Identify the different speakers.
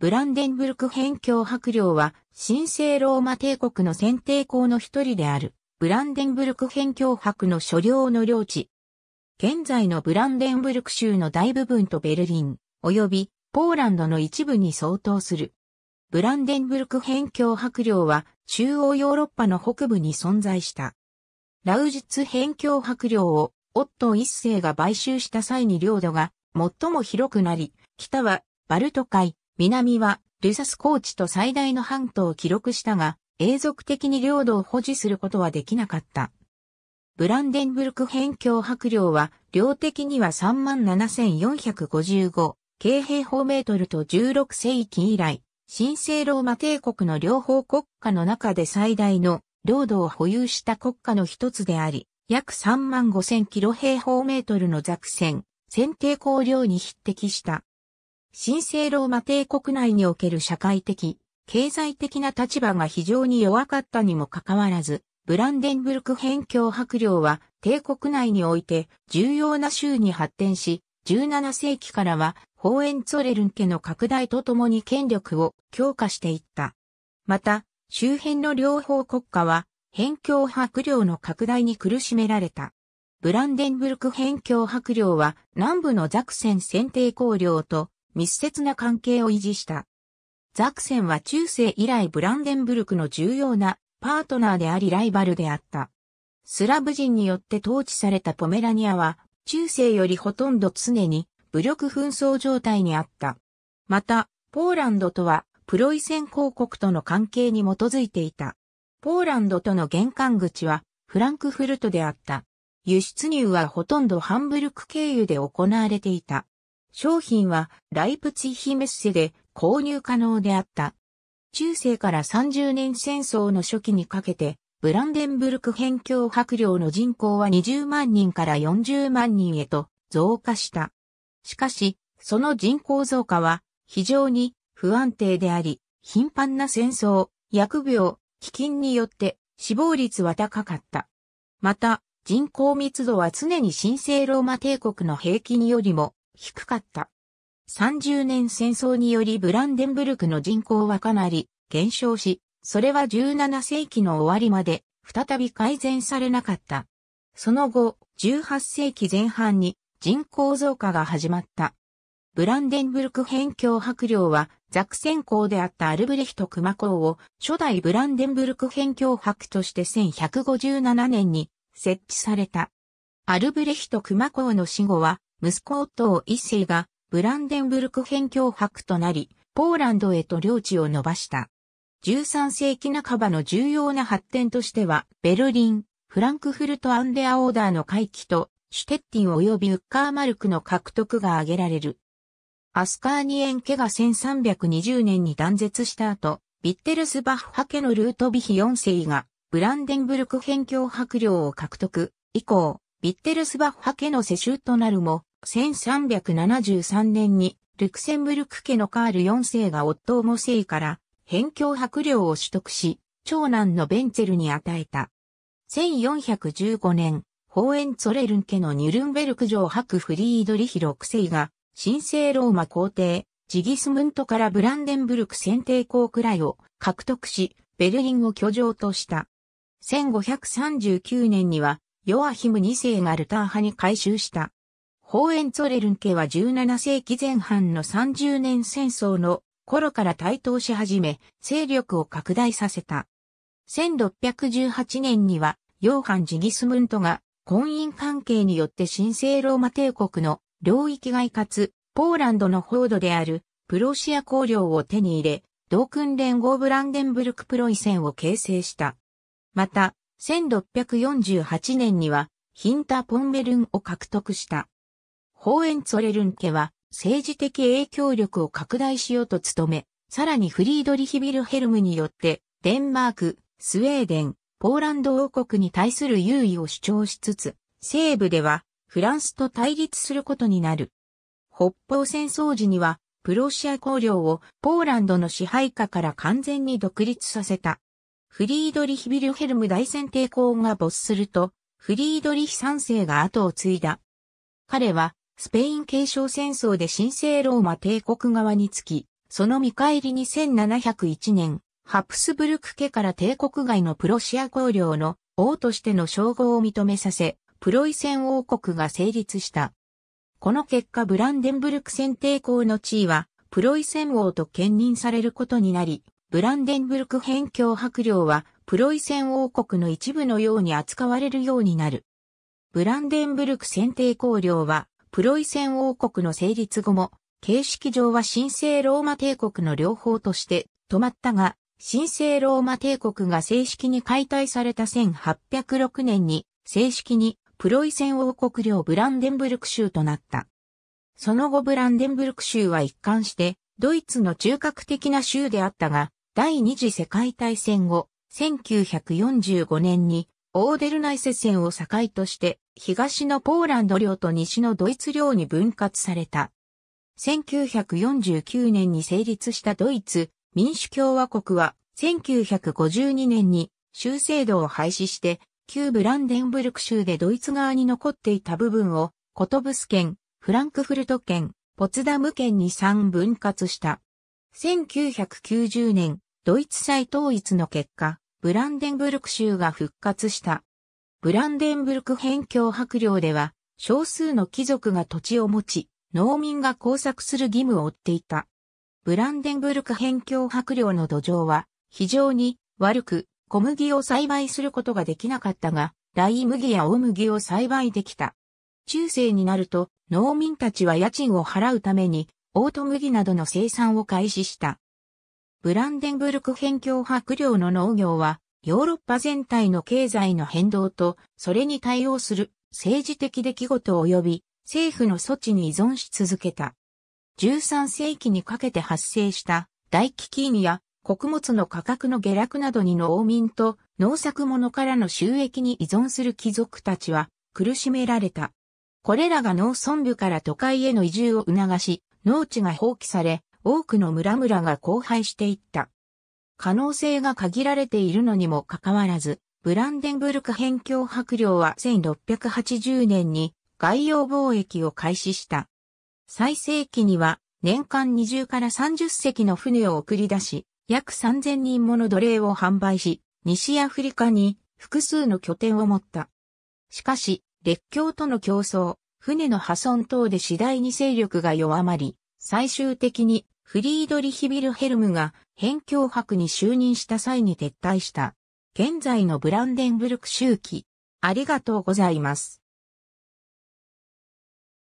Speaker 1: ブランデンブルク辺境伯領は、神聖ローマ帝国の選定校の一人である、ブランデンブルク辺境伯の所領の領地。現在のブランデンブルク州の大部分とベルリン、及びポーランドの一部に相当する。ブランデンブルク辺境伯領は、中央ヨーロッパの北部に存在した。ラウジツ辺境伯領を、オットン一世が買収した際に領土が最も広くなり、北はバルト海、南はルサス高地と最大の半島を記録したが、永続的に領土を保持することはできなかった。ブランデンブルク辺境白領は、量的には37,455京平方メートルと16世紀以来、神聖ローマ帝国の両方国家の中で最大の領土を保有した国家の一つであり、約3万5 0キロ平方メートルの作戦、選定工量に匹敵した。神聖ローマ帝国内における社会的、経済的な立場が非常に弱かったにもかかわらず、ブランデンブルク辺境伯領は帝国内において重要な州に発展し、17世紀からはホーエンツォレルン家の拡大とともに権力を強化していった。また、周辺の両方国家は辺境伯領の拡大に苦しめられた。ブランデンブルク辺境伯領は南部のザクセン選定公領と密接な関係を維持した。ザクセンは中世以来ブランデンブルクの重要なパートナーでありライバルであった。スラブ人によって統治されたポメラニアは、中世よりほとんど常に武力紛争状態にあった。また、ポーランドとはプロイセン公国との関係に基づいていた。ポーランドとの玄関口はフランクフルトであった。輸出入はほとんどハンブルク経由で行われていた。商品はライプツィヒメッセで購入可能であった。中世から30年戦争の初期にかけて、ブランデンブルク辺境白領の人口は20万人から40万人へと増加した。しかし、その人口増加は非常に不安定であり、頻繁な戦争、疫病、飢饉によって死亡率は高かった。また、人口密度は常に神聖ローマ帝国の平均よりも低かった。30年戦争によりブランデンブルクの人口はかなり減少し、それは17世紀の終わりまで再び改善されなかった。その後、18世紀前半に人口増加が始まった。ブランデンブルク辺境伯領は、ザクセン公であったアルブレヒト熊公を初代ブランデンブルク辺境伯として1157年に設置された。アルブレヒト熊公の死後は、息子夫一世がブランデンブルク辺境伯となり、ポーランドへと領地を伸ばした。13世紀半ばの重要な発展としては、ベルリン、フランクフルトアンデアオーダーの回帰と、シュテッティン及びウッカーマルクの獲得が挙げられる。アスカーニエン家が1320年に断絶した後、ビッテルスバッハ家のルートビヒ4世が、ブランデンブルク辺境伯領を獲得。以降、ビッテルスバッハ家の世襲となるも、1373年にルクセンブルク家のカール4世が夫をモセイから辺境白領を取得し、長男のベンツェルに与えた。1415年、ホーエンツォレルン家のニュルンベルク城伯フリードリヒ6世が、神聖ローマ皇帝、ジギスムントからブランデンブルク選定校くらいを獲得し、ベルリンを居城とした。1539年には、ヨアヒム2世がルター派に改修した。ホーエンツォレルン家は17世紀前半の30年戦争の頃から台頭し始め、勢力を拡大させた。1618年には、ヨーハン・ジギスムントが婚姻関係によって神聖ローマ帝国の領域外かつ、ポーランドの報道であるプロシア公領を手に入れ、同訓連合ブランデンブルクプロイセンを形成した。また、1648年には、ヒンターポンベルンを獲得した。ホーエンツォレルン家は政治的影響力を拡大しようと努め、さらにフリードリヒ・ビルヘルムによって、デンマーク、スウェーデン、ポーランド王国に対する優位を主張しつつ、西部ではフランスと対立することになる。北方戦争時には、プロシア公領をポーランドの支配下から完全に独立させた。フリードリヒ・ビルヘルム大戦抵抗が没すると、フリードリヒ三世が後を継いだ。彼はスペイン継承戦争で神聖ローマ帝国側につき、その見返りに1701年、ハプスブルク家から帝国外のプロシア公領の王としての称号を認めさせ、プロイセン王国が成立した。この結果ブランデンブルク選帝公の地位は、プロイセン王と兼任されることになり、ブランデンブルク辺境白領は、プロイセン王国の一部のように扱われるようになる。ブランデンブルク選定公領は、プロイセン王国の成立後も、形式上は神聖ローマ帝国の両方として止まったが、神聖ローマ帝国が正式に解体された1806年に、正式にプロイセン王国領ブランデンブルク州となった。その後ブランデンブルク州は一貫して、ドイツの中核的な州であったが、第二次世界大戦後、1945年にオーデルナイセを境として、東のポーランド領と西のドイツ領に分割された。1949年に成立したドイツ民主共和国は、1952年に州制度を廃止して、旧ブランデンブルク州でドイツ側に残っていた部分を、コトブス県、フランクフルト県、ポツダム県に3分割した。1990年、ドイツ再統一の結果、ブランデンブルク州が復活した。ブランデンブルク辺境白領では、少数の貴族が土地を持ち、農民が工作する義務を負っていた。ブランデンブルク辺境白領の土壌は、非常に悪く、小麦を栽培することができなかったが、大麦や大麦を栽培できた。中世になると、農民たちは家賃を払うために、オート麦などの生産を開始した。ブランデンブルク辺境伯領の農業は、ヨーロッパ全体の経済の変動と、それに対応する政治的出来事及び政府の措置に依存し続けた。13世紀にかけて発生した大飢饉や穀物の価格の下落などに農民と農作物からの収益に依存する貴族たちは苦しめられた。これらが農村部から都会への移住を促し、農地が放棄され、多くの村々が荒廃していった。可能性が限られているのにもかかわらず、ブランデンブルク辺境伯領は1680年に外洋貿易を開始した。最盛期には年間20から30隻の船を送り出し、約3000人もの奴隷を販売し、西アフリカに複数の拠点を持った。しかし、列強との競争、船の破損等で次第に勢力が弱まり、最終的にフリードリヒ・ビルヘルムが辺境伯に就任した際に撤退した。現在のブランデンブルク周期。ありがとうございます。